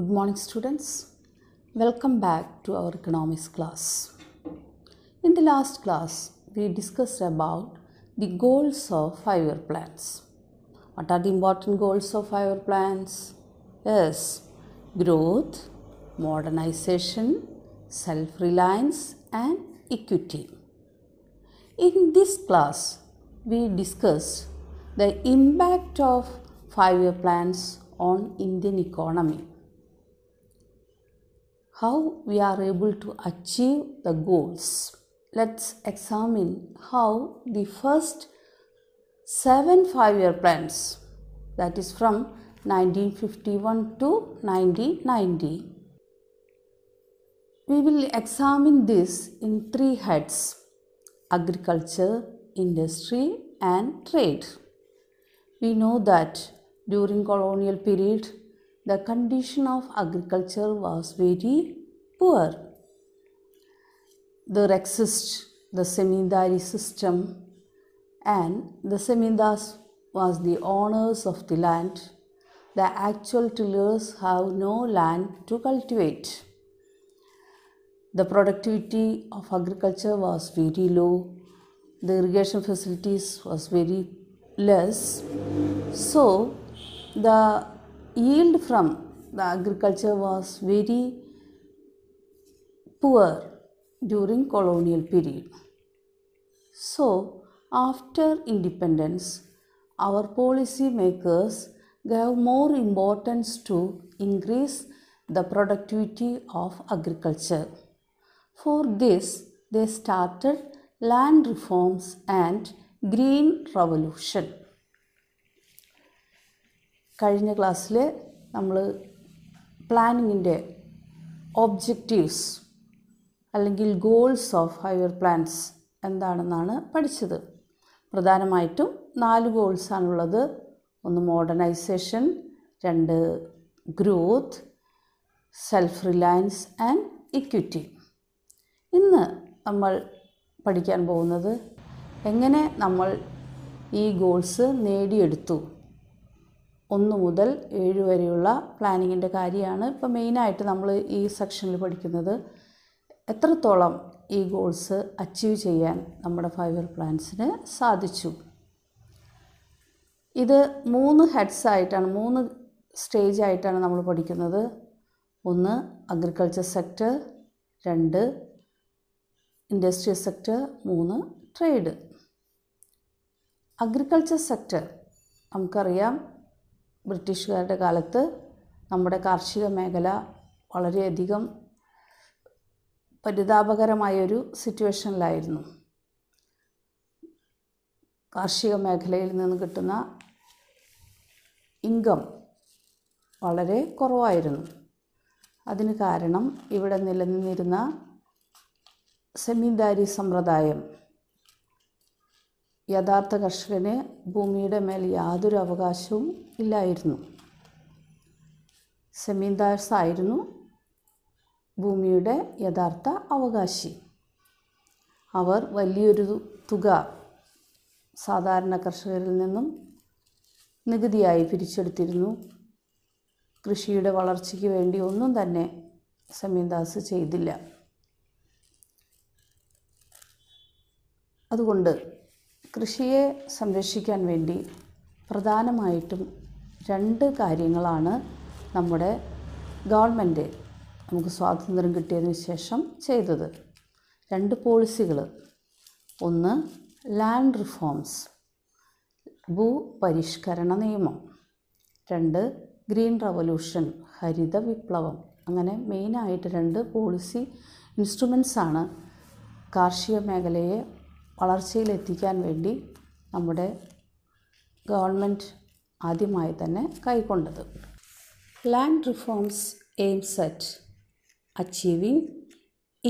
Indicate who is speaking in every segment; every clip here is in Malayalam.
Speaker 1: Good morning, students. Welcome back to our economics class. In the last class, we discussed about the goals of five year plans. What are the important goals of five year plans? Yes, growth, modernization, self reliance, and equity. In this class, we discussed the impact of five year plans on Indian economy how we are able to achieve the goals. Let's examine how the first seven five year plans, that is from 1951 to 1990. We will examine this in three heads agriculture, industry, and trade. We know that during colonial period the condition of agriculture was very poor. There exists the semindari system and the semindas was the owners of the land. The actual tillers have no land to cultivate. The productivity of agriculture was very low. The irrigation facilities was very less. So the yield from the agriculture was very poor during colonial period. So, after independence, our policy makers gave more importance to increase the productivity of agriculture. For this, they started land reforms and green revolution. കഴിഞ്ഞ ക്ലാസ്സിൽ നമ്മൾ പ്ലാനിങ്ങിൻ്റെ ഒബ്ജക്റ്റീവ്സ് അല്ലെങ്കിൽ ഗോൾസ് ഓഫ് ഹയർ പ്ലാൻസ് എന്താണെന്നാണ് പഠിച്ചത് പ്രധാനമായിട്ടും നാല് ഗോൾസാണുള്ളത് ഒന്ന് മോഡേണൈസേഷൻ രണ്ട് growth self reliance and equity ഇന്ന് നമ്മൾ പഠിക്കാൻ പോകുന്നത് എങ്ങനെ നമ്മൾ ഈ ഗോൾസ് നേടിയെടുത്തു ഒന്ന് മുതൽ ഏഴ് വരെയുള്ള പ്ലാനിങ്ങിൻ്റെ കാര്യമാണ് ഇപ്പോൾ മെയിനായിട്ട് നമ്മൾ ഈ സെക്ഷനിൽ പഠിക്കുന്നത് എത്രത്തോളം ഈ ഗോൾസ് അച്ചീവ് ചെയ്യാൻ നമ്മുടെ ഇയർ പ്ലാൻസിന് സാധിച്ചു ഇത് മൂന്ന് ഹെഡ്സ് ആയിട്ടാണ് മൂന്ന് സ്റ്റേജ് ആയിട്ടാണ് നമ്മൾ പഠിക്കുന്നത് ഒന്ന് അഗ്രികൾച്ചർ സെക്ടർ രണ്ട് ഇൻഡസ്ട്രിയൽ സെക്ടർ മൂന്ന് ട്രേഡ് അഗ്രികൾച്ചർ സെക്ടർ നമുക്കറിയാം ബ്രിട്ടീഷുകാരുടെ കാലത്ത് നമ്മുടെ കാർഷിക മേഖല വളരെയധികം പരിതാപകരമായൊരു സിറ്റുവേഷനിലായിരുന്നു കാർഷിക മേഖലയിൽ നിന്ന് കിട്ടുന്ന ഇൻകം വളരെ കുറവായിരുന്നു അതിന് കാരണം ഇവിടെ നിലനിന്നിരുന്ന സെമീന്ദാരി സമ്പ്രദായം യഥാർത്ഥ കർഷകന് ഭൂമിയുടെ മേൽ യാതൊരു അവകാശവും ഇല്ലായിരുന്നു ആയിരുന്നു ഭൂമിയുടെ യഥാർത്ഥ അവകാശി അവർ വലിയൊരു തുക സാധാരണ കർഷകരിൽ നിന്നും നികുതിയായി പിരിച്ചെടുത്തിരുന്നു കൃഷിയുടെ വളർച്ചയ്ക്ക് വേണ്ടി ഒന്നും തന്നെ സെമീന്ദാസ് ചെയ്തില്ല അതുകൊണ്ട് കൃഷിയെ സംരക്ഷിക്കാൻ വേണ്ടി പ്രധാനമായിട്ടും രണ്ട് കാര്യങ്ങളാണ് നമ്മുടെ ഗവൺമെൻറ് നമുക്ക് സ്വാതന്ത്ര്യം കിട്ടിയതിന് ശേഷം ചെയ്തത് രണ്ട് പോളിസികൾ ഒന്ന് ലാൻഡ് റിഫോംസ് ഭൂപരിഷ്കരണ നിയമം രണ്ട് ഗ്രീൻ റവല്യൂഷൻ ഹരിത വിപ്ലവം അങ്ങനെ മെയിനായിട്ട് രണ്ട് പോളിസി ഇൻസ്ട്രുമെൻസാണ് കാർഷിക മേഖലയെ ಪಾಲರ್ ಚೇಲ್ ಎತ್ತಿಕಾನ್ ವೆಂಡಿ ನಮ್ಮಡೆ ಗವರ್ನಮೆಂಟ್ ಆದಿಮಾಯೇ ತನೆ ಕೈಕೊಂಡದು لینڈ reforms aims at achieving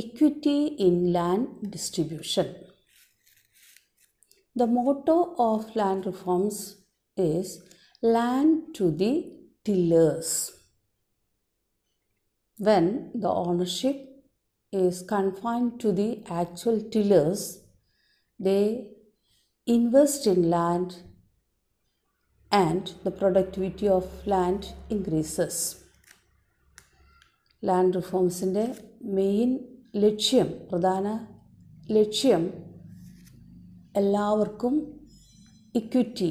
Speaker 1: equity in لینڈ distribution the motto of لینڈ reforms is لینڈ to the tillers when the ownership is confined to the actual tillers They invest in land and the productivity of land increases. Land റിഫോംസിൻ്റെ മെയിൻ ലക്ഷ്യം പ്രധാന ലക്ഷ്യം എല്ലാവർക്കും ഇക്വിറ്റി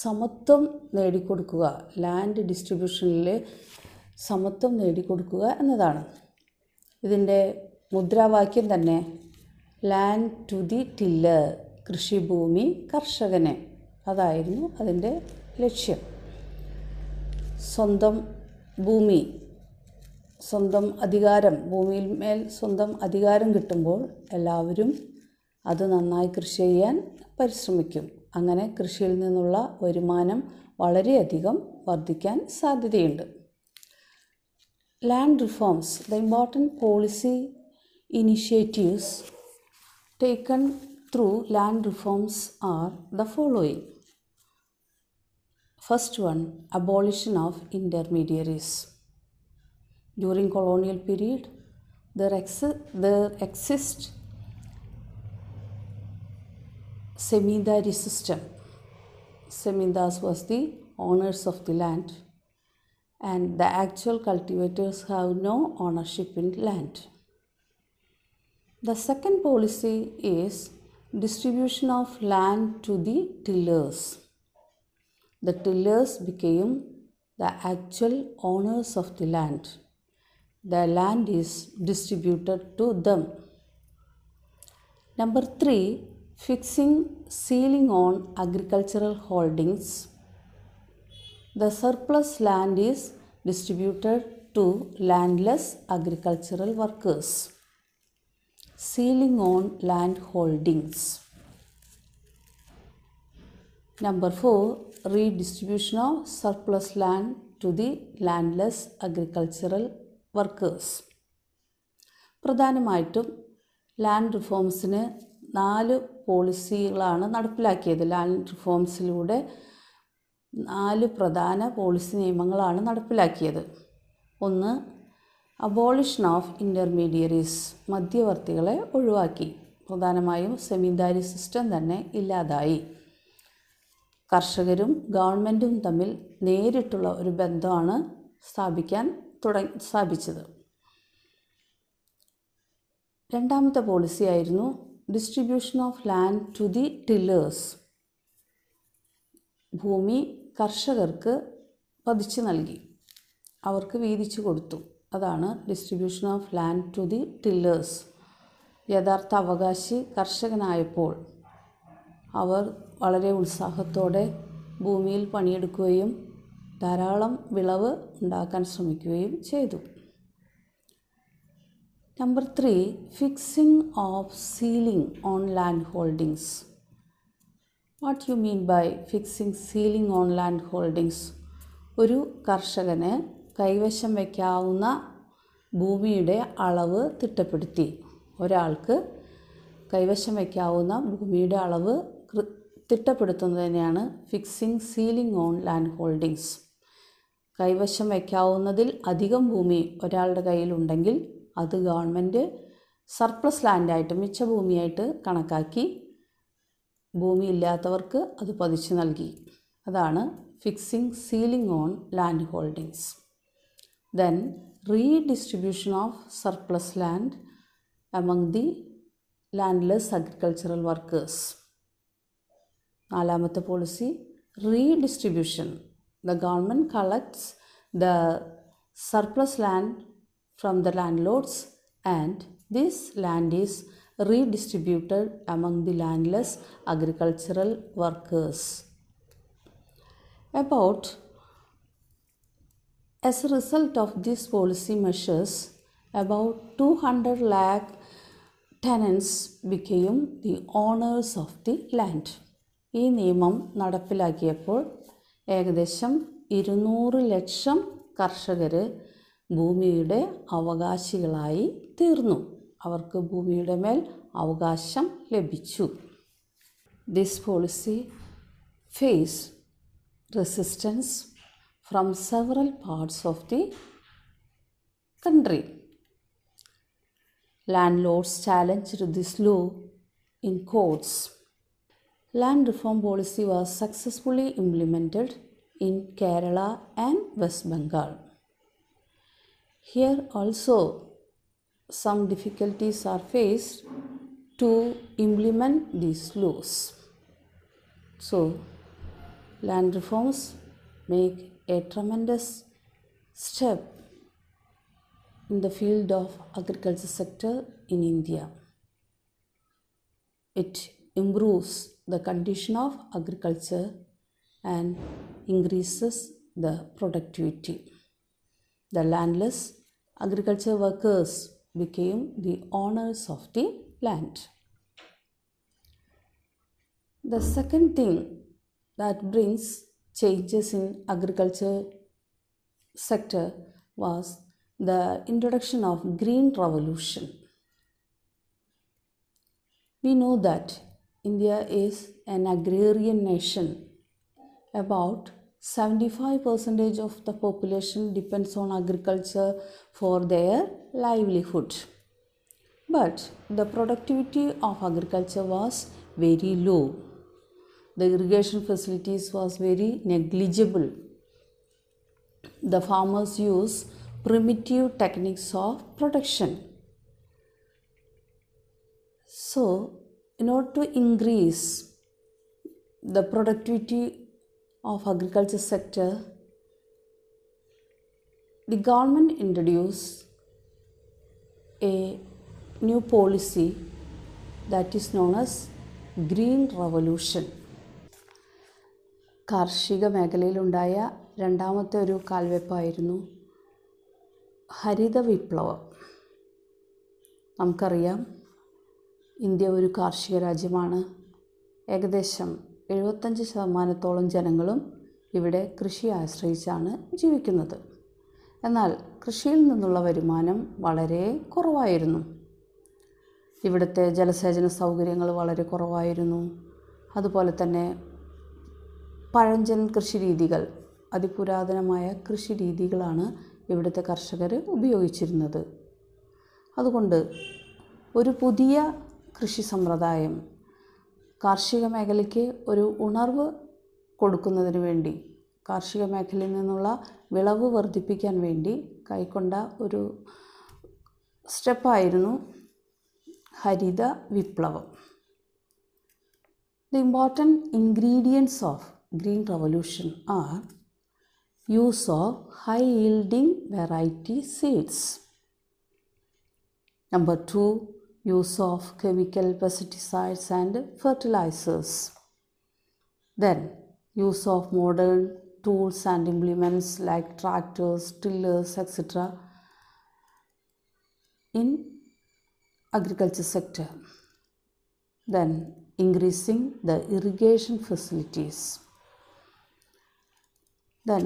Speaker 1: സമത്വം നേടിക്കൊടുക്കുക ലാൻഡ് ഡിസ്ട്രിബ്യൂഷനിൽ സമത്വം നേടിക്കൊടുക്കുക എന്നതാണ് ഇതിൻ്റെ മുദ്രാവാക്യം തന്നെ ലാൻഡ് ടു ദി ടില്ലർ കൃഷിഭൂമി കർഷകന് അതായിരുന്നു അതിൻ്റെ ലക്ഷ്യം സ്വന്തം ഭൂമി സ്വന്തം അധികാരം ഭൂമിയിൽ മേൽ സ്വന്തം അധികാരം കിട്ടുമ്പോൾ എല്ലാവരും അത് നന്നായി കൃഷി ചെയ്യാൻ പരിശ്രമിക്കും അങ്ങനെ കൃഷിയിൽ നിന്നുള്ള വരുമാനം വളരെയധികം വർദ്ധിക്കാൻ സാധ്യതയുണ്ട് land reforms the important policy initiatives taken through land reforms are the following first one abolition of intermediaries during colonial period there, exi- there exist semidari system semidas was the owners of the land and the actual cultivators have no ownership in land the second policy is distribution of land to the tillers. The tillers became the actual owners of the land. The land is distributed to them. Number three, fixing ceiling on agricultural holdings. The surplus land is distributed to landless agricultural workers. Ceiling on land holdings number 4 of surplus land to the landless agricultural workers പ്രധാനമായിട്ടും ലാൻഡ് റിഫോംസിന് നാല് പോളിസികളാണ് നടപ്പിലാക്കിയത് ലാൻഡ് റിഫോംസിലൂടെ നാല് പ്രധാന പോളിസി നിയമങ്ങളാണ് നടപ്പിലാക്കിയത് ഒന്ന് അബോളിഷൻ ഓഫ് ഇൻ്റർമീഡിയറീസ് മധ്യവർത്തികളെ ഒഴിവാക്കി പ്രധാനമായും സെമിന്ദാരി സിസ്റ്റം തന്നെ ഇല്ലാതായി കർഷകരും ഗവൺമെൻറ്റും തമ്മിൽ നേരിട്ടുള്ള ഒരു ബന്ധമാണ് സ്ഥാപിക്കാൻ തുടങ്ങി സ്ഥാപിച്ചത് രണ്ടാമത്തെ പോളിസി ആയിരുന്നു distribution of land to the tillers ഭൂമി കർഷകർക്ക് പതിച്ചു നൽകി അവർക്ക് വീതിച്ചു കൊടുത്തു അതാണ് distribution of land to the tillers യഥാർത്ഥ അവകാശി കർഷകനായപ്പോൾ അവർ വളരെ ഉത്സാഹത്തോടെ ഭൂമിയിൽ പണിയെടുക്കുകയും ധാരാളം വിളവ് ഉണ്ടാക്കാൻ ശ്രമിക്കുകയും ചെയ്തു number three fixing of ceiling on land holdings what you mean by fixing ceiling on land holdings ഒരു കർഷകന് കൈവശം വയ്ക്കാവുന്ന ഭൂമിയുടെ അളവ് തിട്ടപ്പെടുത്തി ഒരാൾക്ക് കൈവശം വയ്ക്കാവുന്ന ഭൂമിയുടെ അളവ് തിട്ടപ്പെടുത്തുന്നതിനെയാണ് fixing ceiling on land holdings കൈവശം വയ്ക്കാവുന്നതിൽ അധികം ഭൂമി ഒരാളുടെ കയ്യിലുണ്ടെങ്കിൽ അത് ഗവൺമെൻറ് സർപ്ലസ് ലാൻഡായിട്ട് മിച്ച ഭൂമിയായിട്ട് കണക്കാക്കി ഭൂമി ഇല്ലാത്തവർക്ക് അത് പതിച്ചു നൽകി അതാണ് fixing ceiling on land holdings Then redistribution of surplus land among the landless agricultural workers. നാലാമത്തെ policy redistribution the government collects the surplus land from the landlords and this land is redistributed among the landless agricultural workers about As a result of these policy measures, about 200 lakh tenants became the owners of the land. ഈ നിയമം നടപ്പിലാക്കിയപ്പോൾ ഏകദേശം ഇരുന്നൂറ് ലക്ഷം കർഷകർ ഭൂമിയുടെ അവകാശികളായി തീർന്നു അവർക്ക് ഭൂമിയുടെ മേൽ അവകാശം ലഭിച്ചു this policy face resistance from several parts of the country. Landlords challenged this law in courts. Land reform policy was successfully implemented in Kerala and West Bengal. Here also some difficulties are faced to implement these laws. So, land reforms make a tremendous step in the field of agriculture sector in India. It improves the condition of agriculture and increases the productivity. The landless agriculture workers became the owners of the land. The second thing that brings changes in agriculture sector was the introduction of green revolution we know that india is an agrarian nation about 75% of the population depends on agriculture for their livelihood but the productivity of agriculture was very low the irrigation facilities was very negligible. The farmers use primitive techniques of production. So, in order to increase the productivity of agriculture sector, the government introduced a new policy that is known as green revolution കാർഷിക മേഖലയിലുണ്ടായ രണ്ടാമത്തെ ഒരു കാൽവെപ്പായിരുന്നു ഹരിത വിപ്ലവം നമുക്കറിയാം ഇന്ത്യ ഒരു കാർഷിക രാജ്യമാണ് ഏകദേശം എഴുപത്തഞ്ച് ശതമാനത്തോളം ജനങ്ങളും ഇവിടെ കൃഷി ആശ്രയിച്ചാണ് ജീവിക്കുന്നത് എന്നാൽ കൃഷിയിൽ നിന്നുള്ള വരുമാനം വളരെ കുറവായിരുന്നു ഇവിടുത്തെ ജലസേചന സൗകര്യങ്ങൾ വളരെ കുറവായിരുന്നു അതുപോലെ തന്നെ പഴഞ്ചൻ കൃഷി രീതികൾ അതിപുരാതനമായ കൃഷി രീതികളാണ് ഇവിടുത്തെ കർഷകർ ഉപയോഗിച്ചിരുന്നത് അതുകൊണ്ട് ഒരു പുതിയ കൃഷി സമ്പ്രദായം കാർഷിക മേഖലയ്ക്ക് ഒരു ഉണർവ് കൊടുക്കുന്നതിന് വേണ്ടി കാർഷിക മേഖലയിൽ നിന്നുള്ള വിളവ് വർദ്ധിപ്പിക്കാൻ വേണ്ടി കൈക്കൊണ്ട ഒരു സ്റ്റെപ്പായിരുന്നു ഹരിത വിപ്ലവം the important ingredients of green revolution are use of high yielding variety seeds. Number two, use of chemical pesticides and fertilizers. Then, use of modern tools and implements like tractors, tillers, etc. in agriculture sector. Then, increasing the irrigation facilities. Then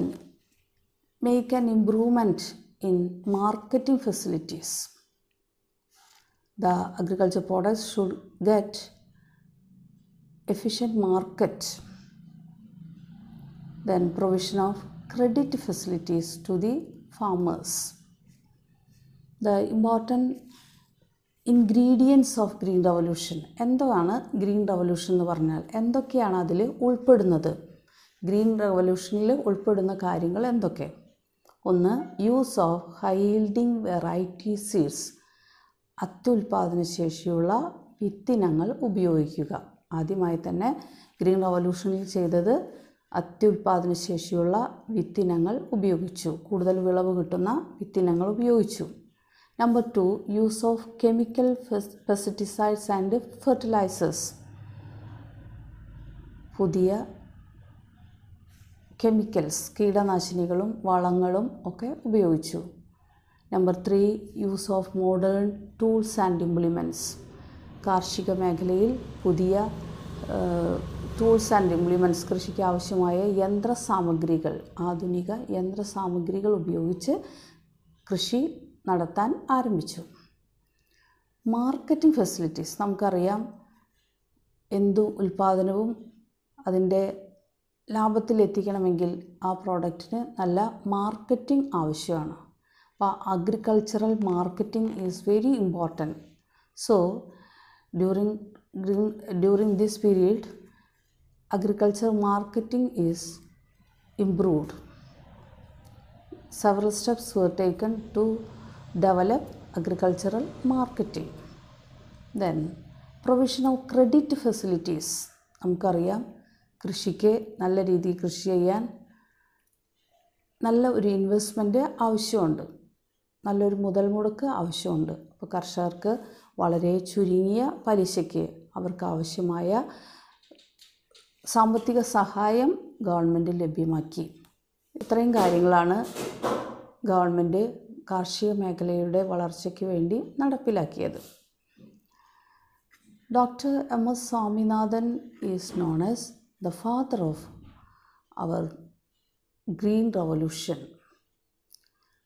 Speaker 1: make an improvement in marketing facilities the agriculture products should get efficient market then provision of credit facilities to the farmers the important ingredients of green revolution ആണ് ഗ്രീൻ റവല്യൂഷൻ എന്ന് പറഞ്ഞാൽ എന്തൊക്കെയാണ് അതിൽ ഉൾപ്പെടുന്നത് ഗ്രീൻ റവല്യൂഷനിൽ ഉൾപ്പെടുന്ന കാര്യങ്ങൾ എന്തൊക്കെ ഒന്ന് use of high yielding variety seeds അത്യുൽപാദന ശേഷിയുള്ള വിത്തിനങ്ങൾ ഉപയോഗിക്കുക ആദ്യമായി തന്നെ ഗ്രീൻ റവല്യൂഷനിൽ ചെയ്തത് അത്യുൽപാദന ശേഷിയുള്ള വിത്തിനങ്ങൾ ഉപയോഗിച്ചു കൂടുതൽ വിളവ് കിട്ടുന്ന വിത്തിനങ്ങൾ ഉപയോഗിച്ചു number two use of chemical pesticides and fertilisers പുതിയ കെമിക്കൽസ് കീടനാശിനികളും വളങ്ങളും ഒക്കെ ഉപയോഗിച്ചു number three use of modern tools and implements കാർഷിക മേഖലയിൽ പുതിയ ടൂൾസ് ആൻഡ് ഇംപ്ലിമെൻറ്റ്സ് കൃഷിക്ക് ആവശ്യമായ യന്ത്ര സാമഗ്രികൾ ആധുനിക യന്ത്ര സാമഗ്രികൾ ഉപയോഗിച്ച് കൃഷി നടത്താൻ ആരംഭിച്ചു മാർക്കറ്റിംഗ് ഫെസിലിറ്റീസ് നമുക്കറിയാം എന്തു ഉൽപ്പാദനവും അതിൻ്റെ ലാഭത്തിലെത്തിക്കണമെങ്കിൽ ആ പ്രോഡക്റ്റിന് നല്ല മാർക്കറ്റിംഗ് ആവശ്യമാണ് അപ്പോൾ agricultural marketing is very important so during during this period agriculture marketing is improved several steps were taken to develop agricultural marketing then provision of credit facilities നമുക്കറിയാം കൃഷിക്ക് നല്ല രീതിയിൽ കൃഷി ചെയ്യാൻ നല്ല ഒരു ഇൻവെസ്റ്റ്മെൻറ്റ് ആവശ്യമുണ്ട് നല്ലൊരു മുതൽ മുടക്ക് ആവശ്യമുണ്ട് അപ്പോൾ കർഷകർക്ക് വളരെ ചുരുങ്ങിയ പലിശയ്ക്ക് അവർക്ക് ആവശ്യമായ സാമ്പത്തിക സഹായം ഗവൺമെൻറ് ലഭ്യമാക്കി ഇത്രയും കാര്യങ്ങളാണ് ഗവൺമെൻറ് കാർഷിക മേഖലയുടെ വളർച്ചയ്ക്ക് വേണ്ടി നടപ്പിലാക്കിയത് doctor M S Swaminathan is known as the father of our Green Revolution.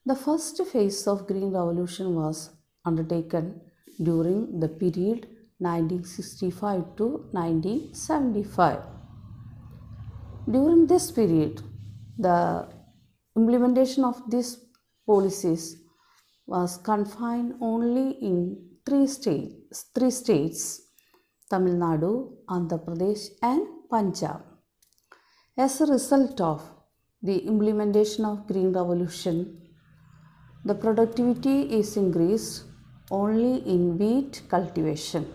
Speaker 1: The first phase of Green Revolution was undertaken during the period 1965 to 1975. During this period, the implementation of these policies was confined only in three states. Three states Tamil Nadu, Andhra Pradesh, and Punjab. As a result of the implementation of Green Revolution, the productivity is increased only in wheat cultivation.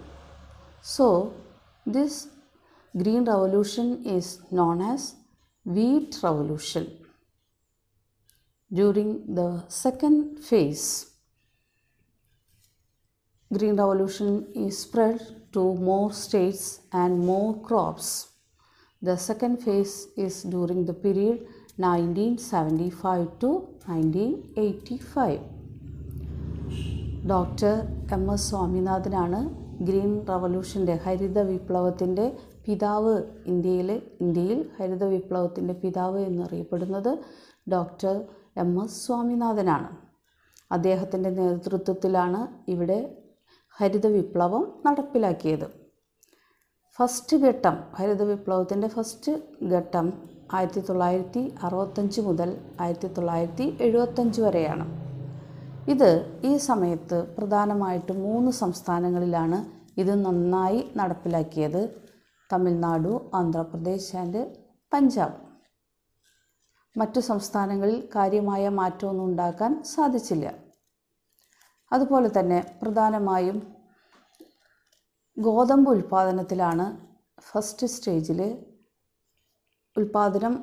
Speaker 1: So, this Green Revolution is known as Wheat Revolution. During the second phase, Green Revolution is spread to more states and more crops. The second phase is during the period 1975 to 1985. Doctor M S സ്വാമിനാഥനാണ് ഗ്രീൻ റവല്യൂഷൻ്റെ ഹരിത വിപ്ലവത്തിൻ്റെ പിതാവ് ഇന്ത്യയിൽ ഇന്ത്യയിൽ ഹരിത വിപ്ലവത്തിൻ്റെ പിതാവ് എന്നറിയപ്പെടുന്നത് ഡോക്ടർ എം എസ് സ്വാമിനാഥനാണ് അദ്ദേഹത്തിൻ്റെ നേതൃത്വത്തിലാണ് ഇവിടെ ഹരിത വിപ്ലവം നടപ്പിലാക്കിയത് ഫസ്റ്റ് ഘട്ടം ഹരിത വിപ്ലവത്തിൻ്റെ ഫസ്റ്റ് ഘട്ടം ആയിരത്തി തൊള്ളായിരത്തി അറുപത്തഞ്ച് മുതൽ ആയിരത്തി തൊള്ളായിരത്തി എഴുപത്തഞ്ച് വരെയാണ് ഇത് ഈ സമയത്ത് പ്രധാനമായിട്ട് മൂന്ന് സംസ്ഥാനങ്ങളിലാണ് ഇത് നന്നായി നടപ്പിലാക്കിയത് തമിഴ്നാടു ആന്ധ്രാപ്രദേശ് ആൻഡ് പഞ്ചാബ് മറ്റു സംസ്ഥാനങ്ങളിൽ കാര്യമായ മാറ്റമൊന്നും ഉണ്ടാക്കാൻ സാധിച്ചില്ല അതുപോലെ തന്നെ പ്രധാനമായും ഗോതമ്പ് ഉൽപ്പാദനത്തിലാണ് ഫസ്റ്റ് സ്റ്റേജിൽ ഉൽപ്പാദനം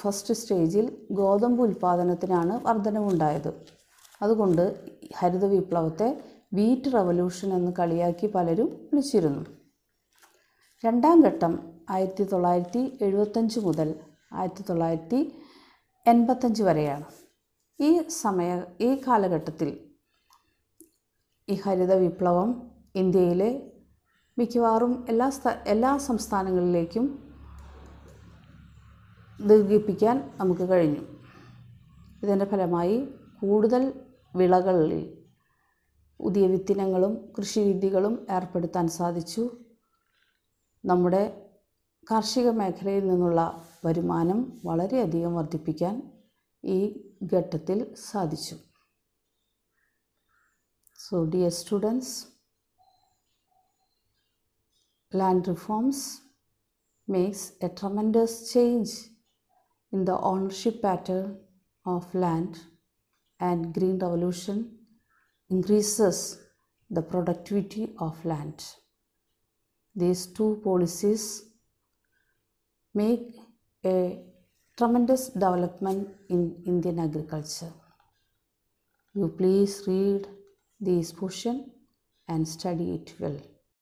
Speaker 1: ഫസ്റ്റ് സ്റ്റേജിൽ ഗോതമ്പ് ഉൽപ്പാദനത്തിനാണ് വർധനവുണ്ടായത് അതുകൊണ്ട് ഹരിത വിപ്ലവത്തെ വീറ്റ് റവല്യൂഷൻ എന്ന് കളിയാക്കി പലരും വിളിച്ചിരുന്നു രണ്ടാം ഘട്ടം ആയിരത്തി തൊള്ളായിരത്തി എഴുപത്തഞ്ച് മുതൽ ആയിരത്തി തൊള്ളായിരത്തി എൺപത്തഞ്ച് വരെയാണ് ഈ സമയ ഈ കാലഘട്ടത്തിൽ ഈ ഹരിത വിപ്ലവം ഇന്ത്യയിലെ മിക്കവാറും എല്ലാ എല്ലാ സംസ്ഥാനങ്ങളിലേക്കും ദീർഘിപ്പിക്കാൻ നമുക്ക് കഴിഞ്ഞു ഇതിൻ്റെ ഫലമായി കൂടുതൽ വിളകളിൽ പുതിയ വിത്തിനങ്ങളും കൃഷിരീതികളും ഏർപ്പെടുത്താൻ സാധിച്ചു നമ്മുടെ കാർഷിക മേഖലയിൽ നിന്നുള്ള വരുമാനം വളരെയധികം വർദ്ധിപ്പിക്കാൻ ഈ ഘട്ടത്തിൽ സാധിച്ചു so dear students land reforms makes a tremendous change in the ownership pattern of land and green revolution increases the productivity of land these two policies make a tremendous development in Indian agriculture. You please read this portion and study it well.